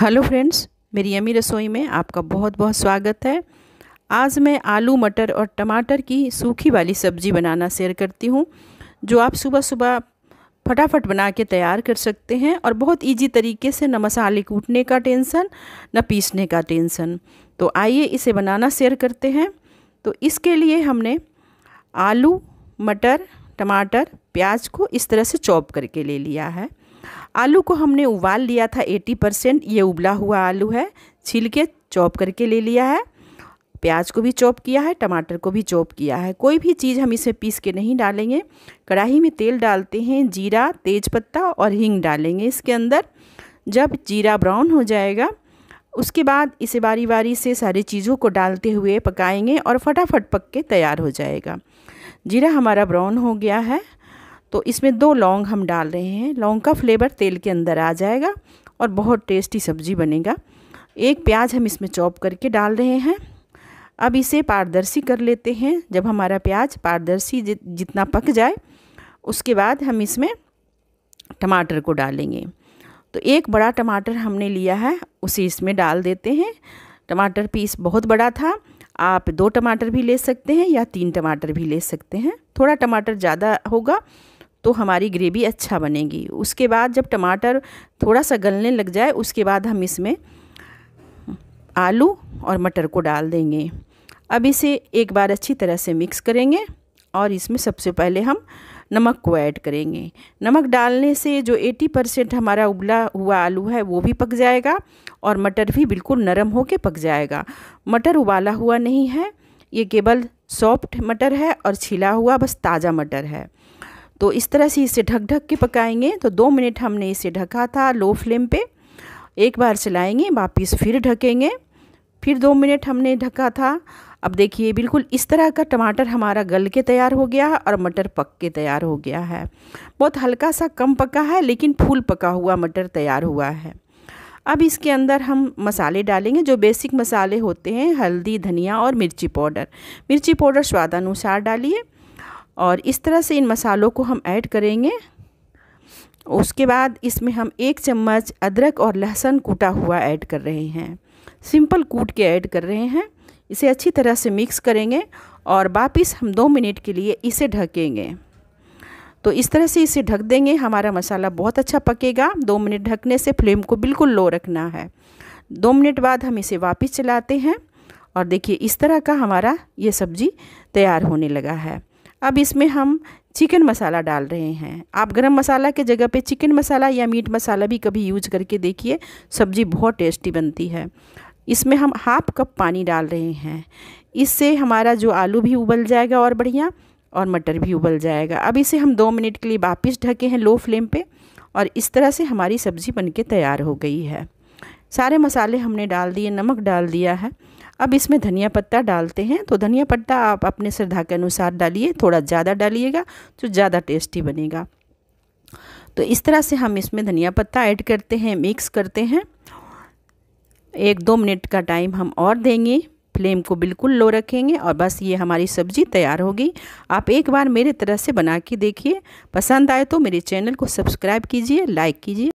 hello friends मेरी yummy रसोई में आपका बहुत बहुत स्वागत है आज मैं आलू मटर और टमाटर की सूखी वाली सब्ज़ी बनाना शेयर करती हूँ जो आप सुबह सुबह फटाफट बना के तैयार कर सकते हैं और बहुत इजी तरीके से न मसाले कूटने का टेंशन न पीसने का टेंशन तो आइए इसे बनाना शेयर करते हैं तो इसके लिए हमने आलू मटर टमाटर प्याज को इस तरह से चॉप करके ले लिया है आलू को हमने उबाल लिया था 80 परसेंट ये उबला हुआ आलू है छील के चॉप करके ले लिया है प्याज को भी चॉप किया है टमाटर को भी चॉप किया है कोई भी चीज़ हम इसे पीस के नहीं डालेंगे कढ़ाई में तेल डालते हैं जीरा तेज़पत्ता और हींग डालेंगे इसके अंदर जब जीरा ब्राउन हो जाएगा उसके बाद इसे बारी बारी से सारी चीज़ों को डालते हुए पकाएंगे और फटाफट पक के तैयार हो जाएगा जीरा हमारा ब्राउन हो गया है तो इसमें दो लौंग हम डाल रहे हैं लौंग का फ्लेवर तेल के अंदर आ जाएगा और बहुत टेस्टी सब्जी बनेगा एक प्याज हम इसमें चॉप करके डाल रहे हैं अब इसे पारदर्शी कर लेते हैं जब हमारा प्याज पारदर्शी जितना पक जाए उसके बाद हम इसमें टमाटर को डालेंगे तो एक बड़ा टमाटर हमने लिया है उसे इसमें डाल देते हैं टमाटर पीस बहुत बड़ा था आप दो टमाटर भी ले सकते हैं या तीन टमाटर भी ले सकते हैं थोड़ा टमाटर ज़्यादा होगा तो हमारी ग्रेवी अच्छा बनेगी उसके बाद जब टमाटर थोड़ा सा गलने लग जाए उसके बाद हम इसमें आलू और मटर को डाल देंगे अब इसे एक बार अच्छी तरह से मिक्स करेंगे और इसमें सबसे पहले हम नमक को ऐड करेंगे नमक डालने से जो 80 परसेंट हमारा उबला हुआ आलू है वो भी पक जाएगा और मटर भी बिल्कुल नरम हो के पक जाएगा मटर उबाला हुआ नहीं है ये केवल सॉफ्ट मटर है और छिला हुआ बस ताज़ा मटर है तो इस तरह से इसे ढक ढक के पकाएंगे तो दो मिनट हमने इसे ढका था लो फ्लेम पे एक बार चलाएंगे वापस फिर ढकेंगे फिर दो मिनट हमने ढका था अब देखिए बिल्कुल इस तरह का टमाटर हमारा गल के तैयार हो गया है और मटर पक के तैयार हो गया है बहुत हल्का सा कम पका है लेकिन फूल पका हुआ मटर तैयार हुआ है अब इसके अंदर हम मसाले डालेंगे जो बेसिक मसाले होते हैं हल्दी धनिया और मिर्ची पाउडर मिर्ची पाउडर स्वादानुसार डालिए और इस तरह से इन मसालों को हम ऐड करेंगे उसके बाद इसमें हम एक चम्मच अदरक और लहसुन कूटा हुआ ऐड कर रहे हैं सिंपल कूट के ऐड कर रहे हैं इसे अच्छी तरह से मिक्स करेंगे और वापस हम दो मिनट के लिए इसे ढकेंगे तो इस तरह से इसे ढक देंगे हमारा मसाला बहुत अच्छा पकेगा दो मिनट ढकने से फ्लेम को बिल्कुल लो रखना है दो मिनट बाद हम इसे वापस चलाते हैं और देखिए इस तरह का हमारा ये सब्ज़ी तैयार होने लगा है अब इसमें हम चिकन मसाला डाल रहे हैं आप गरम मसाला के जगह पे चिकन मसाला या मीट मसाला भी कभी यूज करके देखिए सब्ज़ी बहुत टेस्टी बनती है इसमें हम हाफ कप पानी डाल रहे हैं इससे हमारा जो आलू भी उबल जाएगा और बढ़िया और मटर भी उबल जाएगा अब इसे हम दो मिनट के लिए वापस ढके हैं लो फ्लेम पर और इस तरह से हमारी सब्ज़ी बन तैयार हो गई है सारे मसाले हमने डाल दिए नमक डाल दिया है अब इसमें धनिया पत्ता डालते हैं तो धनिया पत्ता आप अपने श्रद्धा के अनुसार डालिए थोड़ा ज़्यादा डालिएगा तो ज़्यादा टेस्टी बनेगा तो इस तरह से हम इसमें धनिया पत्ता ऐड करते हैं मिक्स करते हैं एक दो मिनट का टाइम हम और देंगे फ्लेम को बिल्कुल लो रखेंगे और बस ये हमारी सब्ज़ी तैयार होगी आप एक बार मेरे तरह से बना के देखिए पसंद आए तो मेरे चैनल को सब्सक्राइब कीजिए लाइक कीजिए